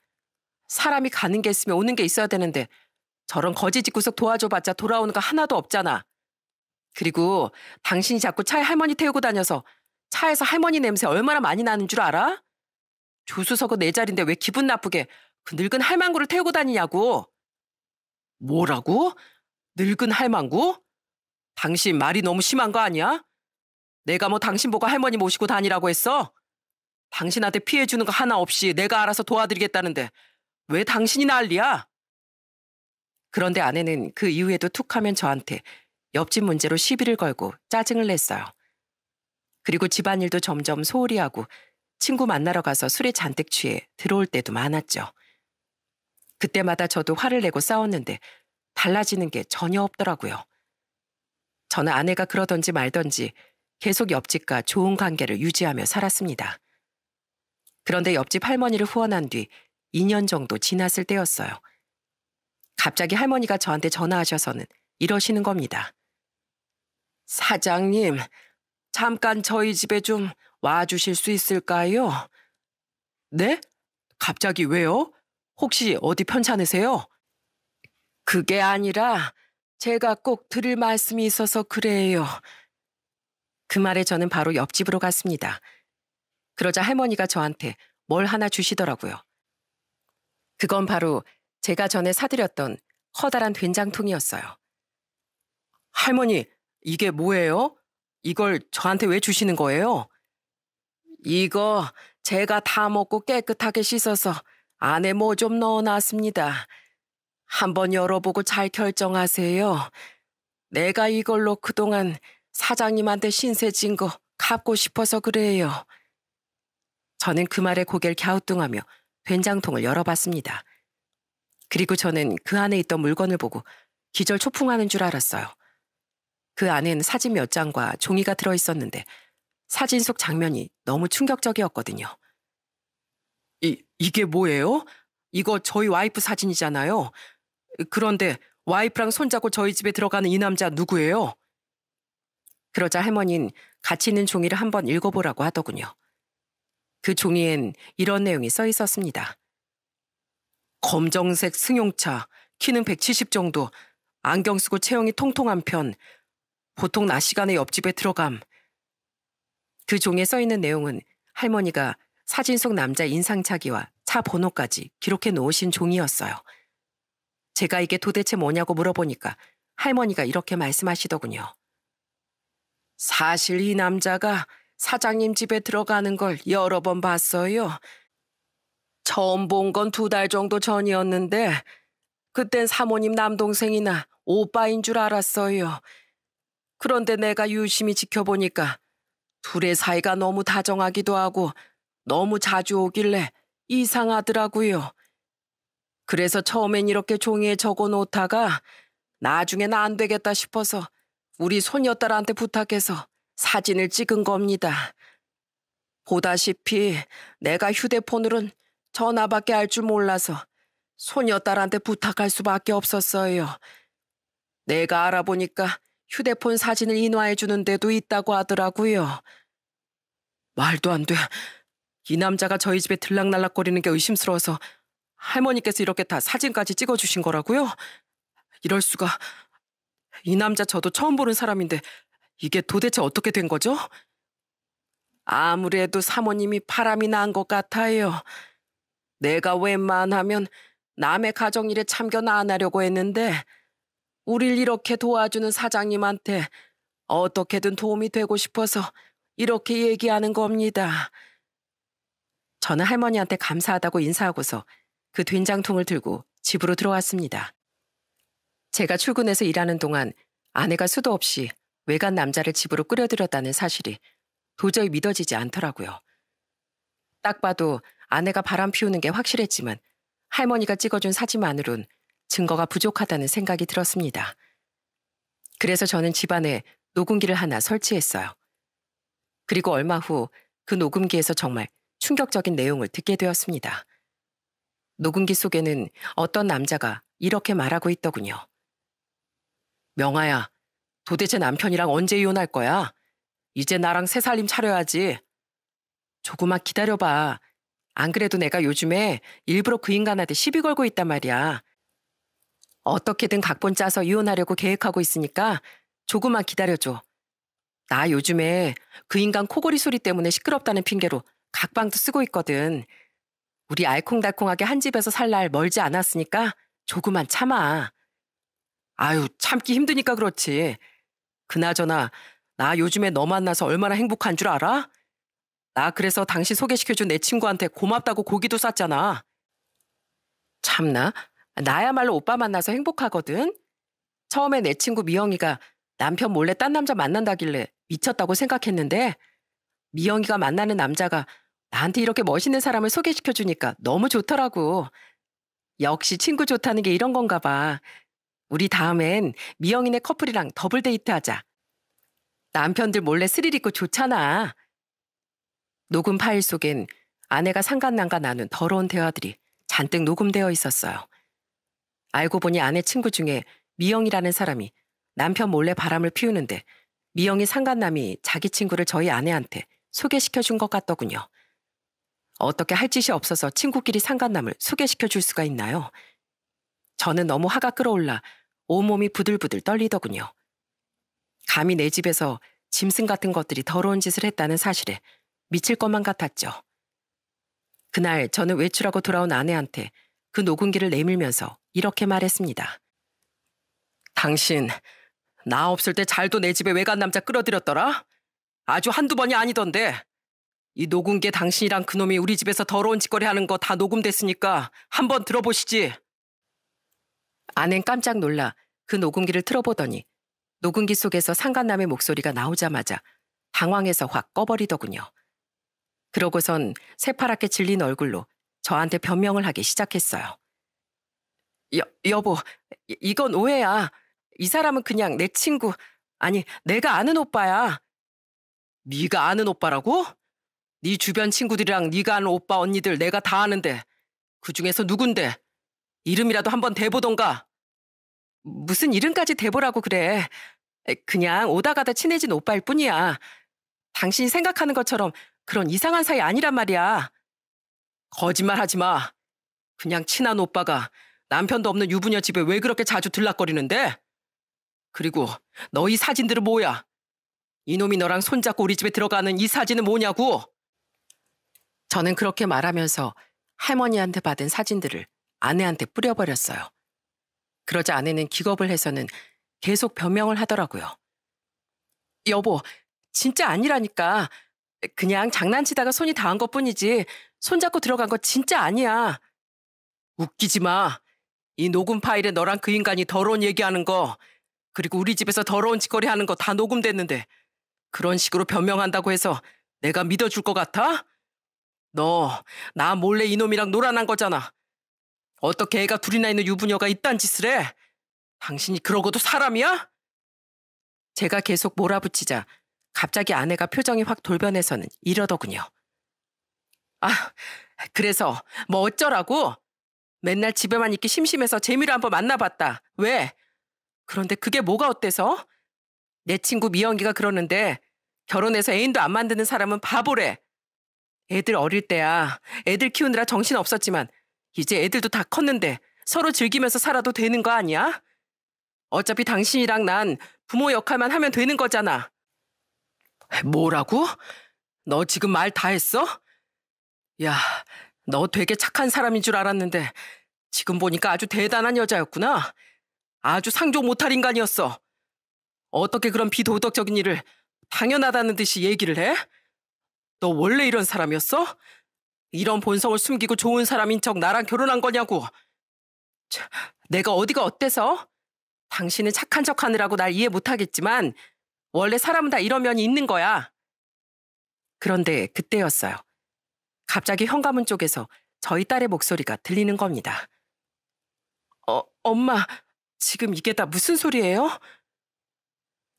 사람이 가는 게 있으면 오는 게 있어야 되는데 저런 거지 집구석 도와줘봤자 돌아오는 거 하나도 없잖아. 그리고 당신이 자꾸 차에 할머니 태우고 다녀서 차에서 할머니 냄새 얼마나 많이 나는 줄 알아? 조수석은 내 자리인데 왜 기분 나쁘게 그 늙은 할망구를 태우고 다니냐고. 뭐라고? 늙은 할망구? 당신 말이 너무 심한 거 아니야? 내가 뭐 당신 보고 할머니 모시고 다니라고 했어? 당신한테 피해 주는 거 하나 없이 내가 알아서 도와드리겠다는데 왜 당신이 난리야? 그런데 아내는 그 이후에도 툭 하면 저한테 옆집 문제로 시비를 걸고 짜증을 냈어요. 그리고 집안일도 점점 소홀히 하고 친구 만나러 가서 술에 잔뜩 취해 들어올 때도 많았죠. 그때마다 저도 화를 내고 싸웠는데 달라지는 게 전혀 없더라고요. 저는 아내가 그러던지 말던지 계속 옆집과 좋은 관계를 유지하며 살았습니다. 그런데 옆집 할머니를 후원한 뒤 2년 정도 지났을 때였어요. 갑자기 할머니가 저한테 전화하셔서는 이러시는 겁니다. 사장님, 잠깐 저희 집에 좀 와주실 수 있을까요? 네? 갑자기 왜요? 혹시 어디 편찮으세요? 그게 아니라 제가 꼭 드릴 말씀이 있어서 그래요. 그 말에 저는 바로 옆집으로 갔습니다. 그러자 할머니가 저한테 뭘 하나 주시더라고요. 그건 바로 제가 전에 사드렸던 커다란 된장통이었어요. 할머니, 이게 뭐예요? 이걸 저한테 왜 주시는 거예요? 이거 제가 다 먹고 깨끗하게 씻어서 안에 뭐 좀 넣어놨습니다. 한번 열어보고 잘 결정하세요. 내가 이걸로 그동안 사장님한테 신세 진거 갚고 싶어서 그래요. 저는 그 말에 고개를 갸우뚱하며 된장통을 열어봤습니다. 그리고 저는 그 안에 있던 물건을 보고 기절 초풍하는 줄 알았어요. 그 안엔 사진 몇 장과 종이가 들어 있었는데 사진 속 장면이 너무 충격적이었거든요. 이, 이게 뭐예요? 이거 저희 와이프 사진이잖아요. 그런데 와이프랑 손잡고 저희 집에 들어가는 이 남자 누구예요? 그러자 할머니는 같이 있는 종이를 한번 읽어보라고 하더군요. 그 종이엔 이런 내용이 써 있었습니다. 검정색 승용차, 키는 170 정도, 안경 쓰고 체형이 통통한 편, 보통 낮 시간에 옆집에 들어감. 그 종에 써 있는 내용은 할머니가 사진 속 남자 인상착의와차 번호까지 기록해 놓으신 종이었어요. 제가 이게 도대체 뭐냐고 물어보니까 할머니가 이렇게 말씀하시더군요. 사실 이 남자가 사장님 집에 들어가는 걸 여러 번 봤어요. 처음 본 건 두 달 정도 전이었는데 그땐 사모님 남동생이나 오빠인 줄 알았어요. 그런데 내가 유심히 지켜보니까 둘의 사이가 너무 다정하기도 하고 너무 자주 오길래 이상하더라고요. 그래서 처음엔 이렇게 종이에 적어 놓다가 나중엔 안 되겠다 싶어서 우리 손녀딸한테 부탁해서 사진을 찍은 겁니다. 보다시피 내가 휴대폰으론 전화밖에 할줄 몰라서 소녀딸한테 부탁할 수밖에 없었어요. 내가 알아보니까 휴대폰 사진을 인화해주는 데도 있다고 하더라고요. 말도 안 돼. 이 남자가 저희 집에 들락날락거리는 게 의심스러워서 할머니께서 이렇게 다 사진까지 찍어주신 거라고요? 이럴 수가. 이 남자 저도 처음 보는 사람인데 이게 도대체 어떻게 된 거죠? 아무래도 사모님이 바람이 난 것 같아요. 내가 웬만하면 남의 가정일에 참견 안 하려고 했는데 우릴 이렇게 도와주는 사장님한테 어떻게든 도움이 되고 싶어서 이렇게 얘기하는 겁니다. 저는 할머니한테 감사하다고 인사하고서 그 된장통을 들고 집으로 들어왔습니다. 제가 출근해서 일하는 동안 아내가 수도 없이 외간 남자를 집으로 끌어들였다는 사실이 도저히 믿어지지 않더라고요. 딱 봐도 아내가 바람 피우는 게 확실했지만 할머니가 찍어준 사진만으론 증거가 부족하다는 생각이 들었습니다. 그래서 저는 집안에 녹음기를 하나 설치했어요. 그리고 얼마 후 그 녹음기에서 정말 충격적인 내용을 듣게 되었습니다. 녹음기 속에는 어떤 남자가 이렇게 말하고 있더군요. 명아야, 도대체 남편이랑 언제 이혼할 거야? 이제 나랑 새 살림 차려야지. 조금만 기다려봐. 안 그래도 내가 요즘에 일부러 그 인간한테 시비 걸고 있단 말이야. 어떻게든 각본 짜서 이혼하려고 계획하고 있으니까 조금만 기다려줘. 나 요즘에 그 인간 코골이 소리 때문에 시끄럽다는 핑계로 각방도 쓰고 있거든. 우리 알콩달콩하게 한 집에서 살 날 멀지 않았으니까 조금만 참아. 아유, 참기 힘드니까 그렇지. 그나저나, 나 요즘에 너 만나서 얼마나 행복한 줄 알아? 나 그래서 당신 소개시켜준 내 친구한테 고맙다고 고기도 쌌잖아. 참나, 나야말로 오빠 만나서 행복하거든. 처음에 내 친구 미영이가 남편 몰래 딴 남자 만난다길래 미쳤다고 생각했는데 미영이가 만나는 남자가 나한테 이렇게 멋있는 사람을 소개시켜주니까 너무 좋더라고. 역시 친구 좋다는 게 이런 건가 봐. 우리 다음엔 미영이네 커플이랑 더블 데이트 하자. 남편들 몰래 스릴 있고 좋잖아. 녹음 파일 속엔 아내가 상간난과 나눈 더러운 대화들이 잔뜩 녹음되어 있었어요. 알고 보니 아내 친구 중에 미영이라는 사람이 남편 몰래 바람을 피우는데 미영이 상간남이 자기 친구를 저희 아내한테 소개시켜 준 것 같더군요. 어떻게 할 짓이 없어서 친구끼리 상간남을 소개시켜 줄 수가 있나요? 저는 너무 화가 끌어올라 온몸이 부들부들 떨리더군요. 감히 내 집에서 짐승 같은 것들이 더러운 짓을 했다는 사실에 미칠 것만 같았죠. 그날 저는 외출하고 돌아온 아내한테 그 녹음기를 내밀면서 이렇게 말했습니다. 당신, 나 없을 때 잘도 내 집에 외간 남자 끌어들였더라? 아주 한두 번이 아니던데. 이 녹음기에 당신이랑 그놈이 우리 집에서 더러운 짓거리 하는 거 다 녹음됐으니까 한번 들어보시지. 아내는 깜짝 놀라 그 녹음기를 틀어보더니 녹음기 속에서 상간남의 목소리가 나오자마자 당황해서 확 꺼버리더군요. 그러고선 새파랗게 질린 얼굴로 저한테 변명을 하기 시작했어요. 여, 여보, 이건 오해야. 이 사람은 그냥 내 친구, 아니 내가 아는 오빠야. 네가 아는 오빠라고? 네 주변 친구들이랑 네가 아는 오빠 언니들 내가 다 아는데 그 중에서 누군데? 이름이라도 한번 대보던가. 무슨 이름까지 대보라고 그래. 그냥 오다 가다 친해진 오빠일 뿐이야. 당신이 생각하는 것처럼 그런 이상한 사이 아니란 말이야. 거짓말 하지 마. 그냥 친한 오빠가 남편도 없는 유부녀 집에 왜 그렇게 자주 들락거리는데? 그리고 너희 사진들은 뭐야? 이놈이 너랑 손잡고 우리 집에 들어가는 이 사진은 뭐냐고? 저는 그렇게 말하면서 할머니한테 받은 사진들을 아내한테 뿌려버렸어요. 그러자 아내는 기겁을 해서는 계속 변명을 하더라고요. 여보, 진짜 아니라니까. 그냥 장난치다가 손이 닿은 것 뿐이지 손잡고 들어간 거 진짜 아니야. 웃기지 마. 이 녹음 파일에 너랑 그 인간이 더러운 얘기하는 거 그리고 우리 집에서 더러운 짓거리 하는 거 다 녹음됐는데 그런 식으로 변명한다고 해서 내가 믿어줄 것 같아? 너 나 몰래 이놈이랑 놀아난 거잖아. 어떻게 애가 둘이나 있는 유부녀가 이딴 짓을 해? 당신이 그러고도 사람이야? 제가 계속 몰아붙이자 갑자기 아내가 표정이 확 돌변해서는 이러더군요. 아, 그래서 뭐 어쩌라고? 맨날 집에만 있기 심심해서 재미로 한번 만나봤다. 왜? 그런데 그게 뭐가 어때서? 내 친구 미영이가 그러는데 결혼해서 애인도 안 만드는 사람은 바보래. 애들 어릴 때야 애들 키우느라 정신 없었지만 이제 애들도 다 컸는데 서로 즐기면서 살아도 되는 거 아니야? 어차피 당신이랑 난 부모 역할만 하면 되는 거잖아. 뭐라고? 너 지금 말 다 했어? 야, 너 되게 착한 사람인 줄 알았는데 지금 보니까 아주 대단한 여자였구나. 아주 상종 못할 인간이었어. 어떻게 그런 비도덕적인 일을 당연하다는 듯이 얘기를 해? 너 원래 이런 사람이었어? 이런 본성을 숨기고 좋은 사람인 척 나랑 결혼한 거냐고. 차, 내가 어디가 어때서? 당신은 착한 척 하느라고 날 이해 못하겠지만 원래 사람은 다 이런 면이 있는 거야. 그런데 그때였어요. 갑자기 현관문 쪽에서 저희 딸의 목소리가 들리는 겁니다. 어, 엄마, 지금 이게 다 무슨 소리예요?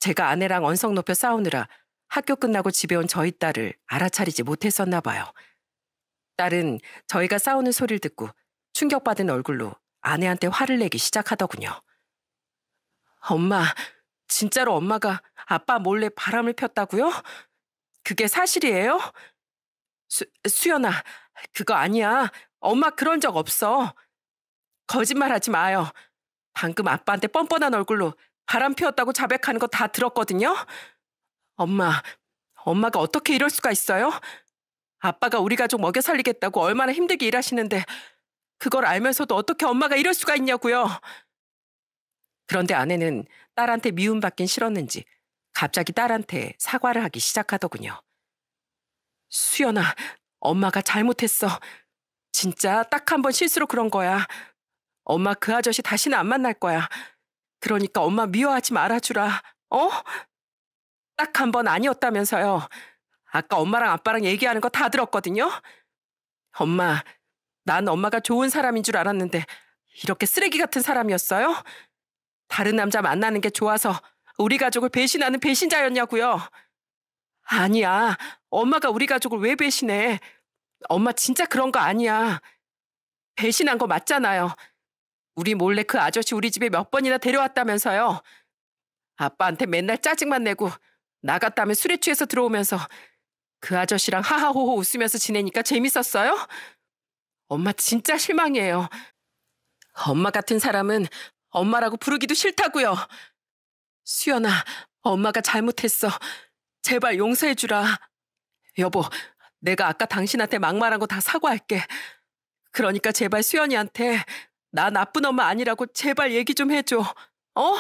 제가 아내랑 언성 높여 싸우느라 학교 끝나고 집에 온 저희 딸을 알아차리지 못했었나 봐요. 딸은 저희가 싸우는 소리를 듣고 충격받은 얼굴로 아내한테 화를 내기 시작하더군요. 엄마, 진짜로 엄마가 아빠 몰래 바람을 폈다고요? 그게 사실이에요? 수, 수연아, 그거 아니야. 엄마 그런 적 없어. 거짓말 하지 마요. 방금 아빠한테 뻔뻔한 얼굴로 바람 피웠다고 자백하는 거 다 들었거든요. 엄마, 엄마가 어떻게 이럴 수가 있어요? 아빠가 우리 가족 먹여 살리겠다고 얼마나 힘들게 일하시는데 그걸 알면서도 어떻게 엄마가 이럴 수가 있냐고요. 그런데 아내는 딸한테 미움받긴 싫었는지 갑자기 딸한테 사과를 하기 시작하더군요. 수연아, 엄마가 잘못했어. 진짜 딱 한 번 실수로 그런 거야. 엄마 그 아저씨 다시는 안 만날 거야. 그러니까 엄마 미워하지 말아주라. 어? 딱 한 번 아니었다면서요. 아까 엄마랑 아빠랑 얘기하는 거 다 들었거든요. 엄마, 난 엄마가 좋은 사람인 줄 알았는데 이렇게 쓰레기 같은 사람이었어요? 다른 남자 만나는 게 좋아서 우리 가족을 배신하는 배신자였냐고요. 아니야. 엄마가 우리 가족을 왜 배신해? 엄마 진짜 그런 거 아니야. 배신한 거 맞잖아요. 우리 몰래 그 아저씨 우리 집에 몇 번이나 데려왔다면서요. 아빠한테 맨날 짜증만 내고 나갔다면 술에 취해서 들어오면서 그 아저씨랑 하하호호 웃으면서 지내니까 재밌었어요? 엄마 진짜 실망이에요. 엄마 같은 사람은 엄마라고 부르기도 싫다고요. 수연아, 엄마가 잘못했어. 제발 용서해주라. 여보, 내가 아까 당신한테 막말한 거 다 사과할게. 그러니까 제발 수연이한테 나 나쁜 엄마 아니라고 제발 얘기 좀 해줘. 어?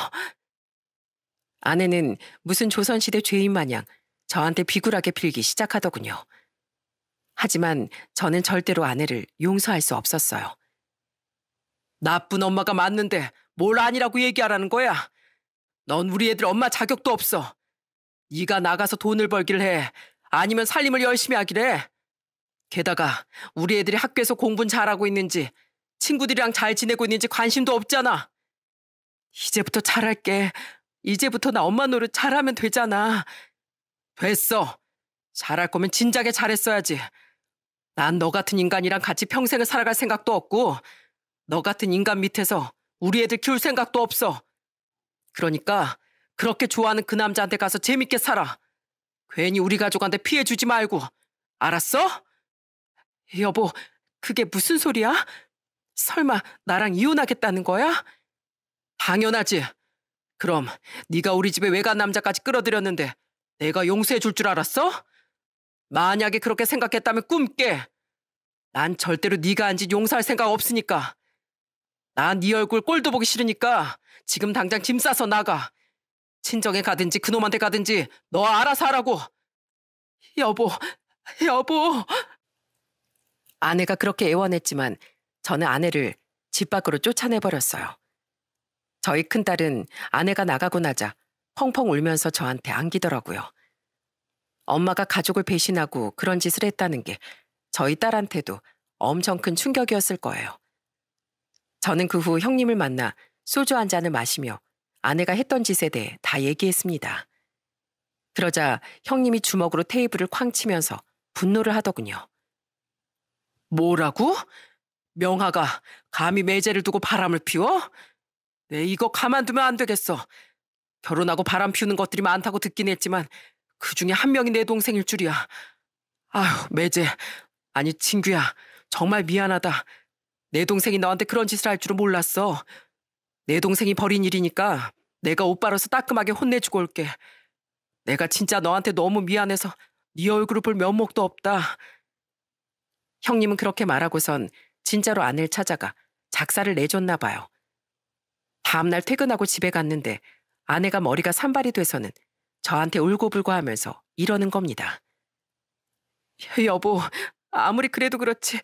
아내는 무슨 조선시대 죄인 마냥 저한테 비굴하게 빌기 시작하더군요. 하지만 저는 절대로 아내를 용서할 수 없었어요. 나쁜 엄마가 맞는데 뭘 아니라고 얘기하라는 거야? 넌 우리 애들 엄마 자격도 없어. 네가 나가서 돈을 벌기를 해. 아니면 살림을 열심히 하기래. 게다가 우리 애들이 학교에서 공부는 잘하고 있는지 친구들이랑 잘 지내고 있는지 관심도 없잖아. 이제부터 잘할게. 이제부터 나 엄마 노릇 잘하면 되잖아. 됐어. 잘할 거면 진작에 잘했어야지. 난 너 같은 인간이랑 같이 평생을 살아갈 생각도 없고 너 같은 인간 밑에서 우리 애들 키울 생각도 없어. 그러니까 그렇게 좋아하는 그 남자한테 가서 재밌게 살아. 괜히 우리 가족한테 피해 주지 말고. 알았어? 여보, 그게 무슨 소리야? 설마 나랑 이혼하겠다는 거야? 당연하지. 그럼 네가 우리 집에 외간 남자까지 끌어들였는데 내가 용서해 줄 줄 알았어? 만약에 그렇게 생각했다면 꿈깨. 난 절대로 네가 한 짓 용서할 생각 없으니까. 난네 얼굴 꼴도 보기 싫으니까 지금 당장 짐 싸서 나가. 친정에 가든지 그놈한테 가든지 너 알아서 하라고. 여보, 여보. 아내가 그렇게 애원했지만 저는 아내를 집 밖으로 쫓아내버렸어요. 저희 큰딸은 아내가 나가고 나자 펑펑 울면서 저한테 안기더라고요. 엄마가 가족을 배신하고 그런 짓을 했다는 게 저희 딸한테도 엄청 큰 충격이었을 거예요. 저는 그 후 형님을 만나 소주 한 잔을 마시며 아내가 했던 짓에 대해 다 얘기했습니다. 그러자 형님이 주먹으로 테이블을 쾅 치면서 분노를 하더군요. 뭐라고? 명하가 감히 매제를 두고 바람을 피워? 내 네, 이거 가만두면 안 되겠어. 결혼하고 바람 피우는 것들이 많다고 듣긴 했지만 그 중에 한 명이 내 동생일 줄이야. 아휴, 매제. 아니, 친구야. 정말 미안하다. 내 동생이 너한테 그런 짓을 할 줄은 몰랐어. 내 동생이 벌인 일이니까 내가 오빠로서 따끔하게 혼내주고 올게. 내가 진짜 너한테 너무 미안해서 네 얼굴을 볼 면목도 없다. 형님은 그렇게 말하고선 진짜로 아내를 찾아가 작사를 내줬나 봐요. 다음날 퇴근하고 집에 갔는데 아내가 머리가 산발이 돼서는 저한테 울고불고 하면서 이러는 겁니다. 여보, 아무리 그래도 그렇지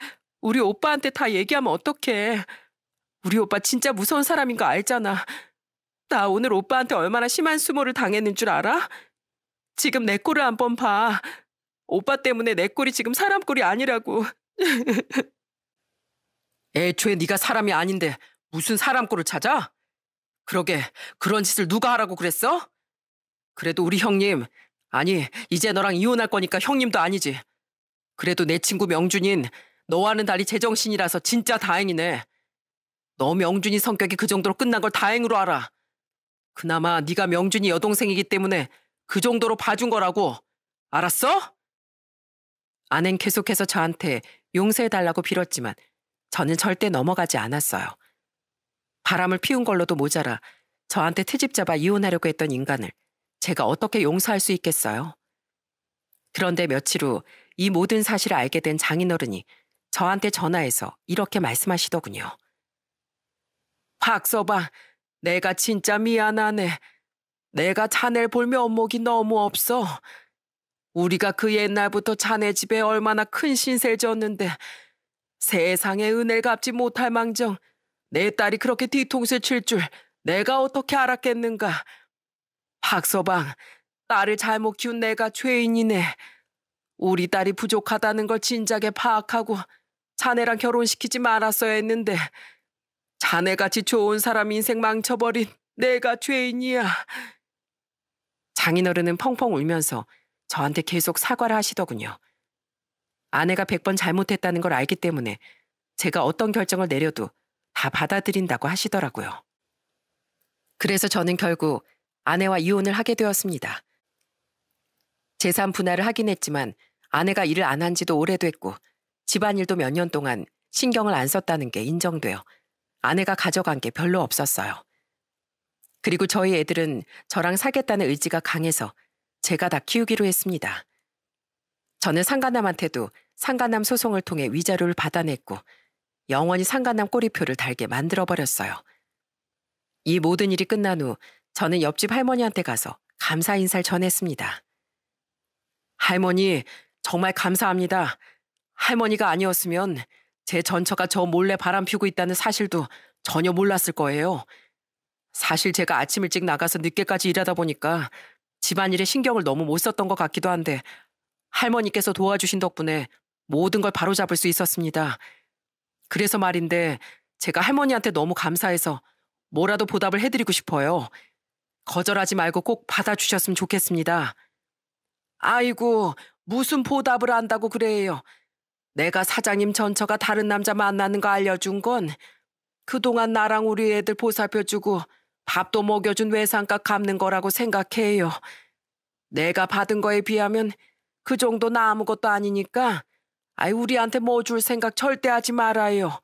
우리 오빠한테 다 얘기하면 어떡해. 우리 오빠 진짜 무서운 사람인 거 알잖아. 나 오늘 오빠한테 얼마나 심한 수모를 당했는 줄 알아? 지금 내 꼴을 한 번 봐. 오빠 때문에 내 꼴이 지금 사람 꼴이 아니라고. 애초에 네가 사람이 아닌데 무슨 사람 꼴을 찾아? 그러게 그런 짓을 누가 하라고 그랬어? 그래도 우리 형님 아니 이제 너랑 이혼할 거니까 형님도 아니지. 그래도 내 친구 명준인 너와는 달리 제정신이라서 진짜 다행이네. 너 명준이 성격이 그 정도로 끝난 걸 다행으로 알아. 그나마 네가 명준이 여동생이기 때문에 그 정도로 봐준 거라고. 알았어? 아는 계속해서 저한테 용서해달라고 빌었지만 저는 절대 넘어가지 않았어요. 바람을 피운 걸로도 모자라 저한테 트집 잡아 이혼하려고 했던 인간을 제가 어떻게 용서할 수 있겠어요? 그런데 며칠 후 이 모든 사실을 알게 된 장인어른이 저한테 전화해서 이렇게 말씀하시더군요. 박서방, 내가 진짜 미안하네. 내가 자네 볼며 업목이 너무 없어. 우리가 그 옛날부터 자네 집에 얼마나 큰 신세를 졌는데 세상에 은혜를 갚지 못할 망정 내 딸이 그렇게 뒤통수칠 줄 내가 어떻게 알았겠는가. 박서방, 딸을 잘못 키운 내가 죄인이네. 우리 딸이 부족하다는 걸 진작에 파악하고 자네랑 결혼시키지 말았어야 했는데 자네같이 좋은 사람 인생 망쳐버린 내가 죄인이야. 장인어른은 펑펑 울면서 저한테 계속 사과를 하시더군요. 아내가 100번 잘못했다는 걸 알기 때문에 제가 어떤 결정을 내려도 다 받아들인다고 하시더라고요. 그래서 저는 결국 아내와 이혼을 하게 되었습니다. 재산 분할을 하긴 했지만 아내가 일을 안 한 지도 오래됐고 집안일도 몇 년 동안 신경을 안 썼다는 게인정되어 아내가 가져간 게 별로 없었어요. 그리고 저희 애들은 저랑 사겠다는 의지가 강해서 제가 다 키우기로 했습니다. 저는 상가남한테도 상가남 소송을 통해 위자료를 받아냈고 영원히 상가남 꼬리표를 달게 만들어버렸어요. 이 모든 일이 끝난 후 저는 옆집 할머니한테 가서 감사 인사를 전했습니다. 할머니, 정말 감사합니다. 할머니가 아니었으면 제 전처가 저 몰래 바람 피우고 있다는 사실도 전혀 몰랐을 거예요. 사실 제가 아침 일찍 나가서 늦게까지 일하다 보니까 집안일에 신경을 너무 못 썼던 것 같기도 한데 할머니께서 도와주신 덕분에 모든 걸 바로잡을 수 있었습니다. 그래서 말인데 제가 할머니한테 너무 감사해서 뭐라도 보답을 해드리고 싶어요. 거절하지 말고 꼭 받아주셨으면 좋겠습니다. 아이고, 무슨 보답을 한다고 그래요. 내가 사장님 전처가 다른 남자 만나는 거 알려준 건 그동안 나랑 우리 애들 보살펴주고 밥도 먹여준 외상값 갚는 거라고 생각해요. 내가 받은 거에 비하면 그 정도는 아무것도 아니니까 아이 우리한테 뭐 줄 생각 절대 하지 말아요.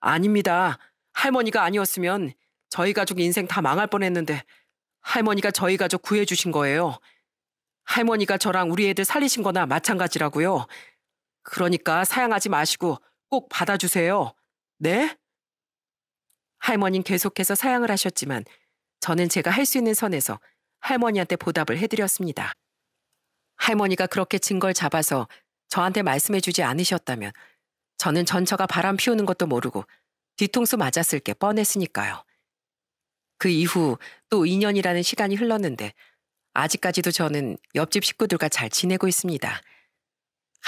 아닙니다. 할머니가 아니었으면 저희 가족 인생 다 망할 뻔했는데 할머니가 저희 가족 구해주신 거예요. 할머니가 저랑 우리 애들 살리신 거나 마찬가지라고요. 그러니까 사양하지 마시고 꼭 받아주세요. 네? 할머니는 계속해서 사양을 하셨지만 저는 제가 할 수 있는 선에서 할머니한테 보답을 해드렸습니다. 할머니가 그렇게 증걸 잡아서 저한테 말씀해주지 않으셨다면 저는 전처가 바람 피우는 것도 모르고 뒤통수 맞았을 게 뻔했으니까요. 그 이후 또 2년이라는 시간이 흘렀는데 아직까지도 저는 옆집 식구들과 잘 지내고 있습니다.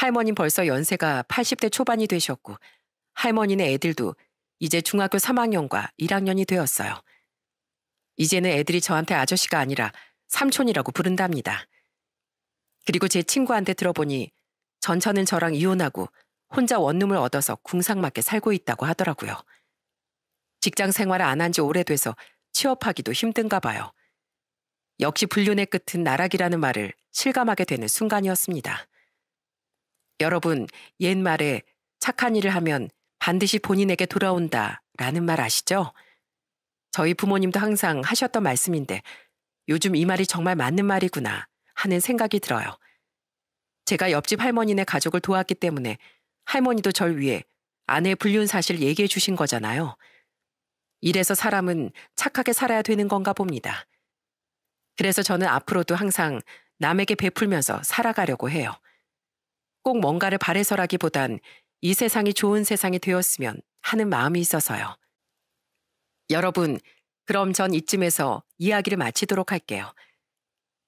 할머님 벌써 연세가 80대 초반이 되셨고 할머니네 애들도 이제 중학교 3학년과 1학년이 되었어요. 이제는 애들이 저한테 아저씨가 아니라 삼촌이라고 부른답니다. 그리고 제 친구한테 들어보니 전천은 저랑 이혼하고 혼자 원룸을 얻어서 궁상맞게 살고 있다고 하더라고요. 직장 생활을 안 한 지 오래돼서 취업하기도 힘든가 봐요. 역시 불륜의 끝은 나락이라는 말을 실감하게 되는 순간이었습니다. 여러분, 옛말에 착한 일을 하면 반드시 본인에게 돌아온다 라는 말 아시죠? 저희 부모님도 항상 하셨던 말씀인데 요즘 이 말이 정말 맞는 말이구나 하는 생각이 들어요. 제가 옆집 할머니네 가족을 도왔기 때문에 할머니도 절 위해 아내의 불륜 사실 얘기해 주신 거잖아요. 이래서 사람은 착하게 살아야 되는 건가 봅니다. 그래서 저는 앞으로도 항상 남에게 베풀면서 살아가려고 해요. 꼭 뭔가를 바래서라기보단 이 세상이 좋은 세상이 되었으면 하는 마음이 있어서요. 여러분, 그럼 전 이쯤에서 이야기를 마치도록 할게요.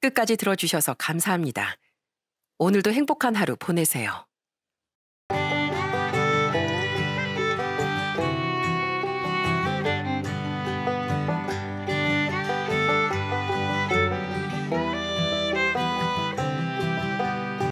끝까지 들어주셔서 감사합니다. 오늘도 행복한 하루 보내세요.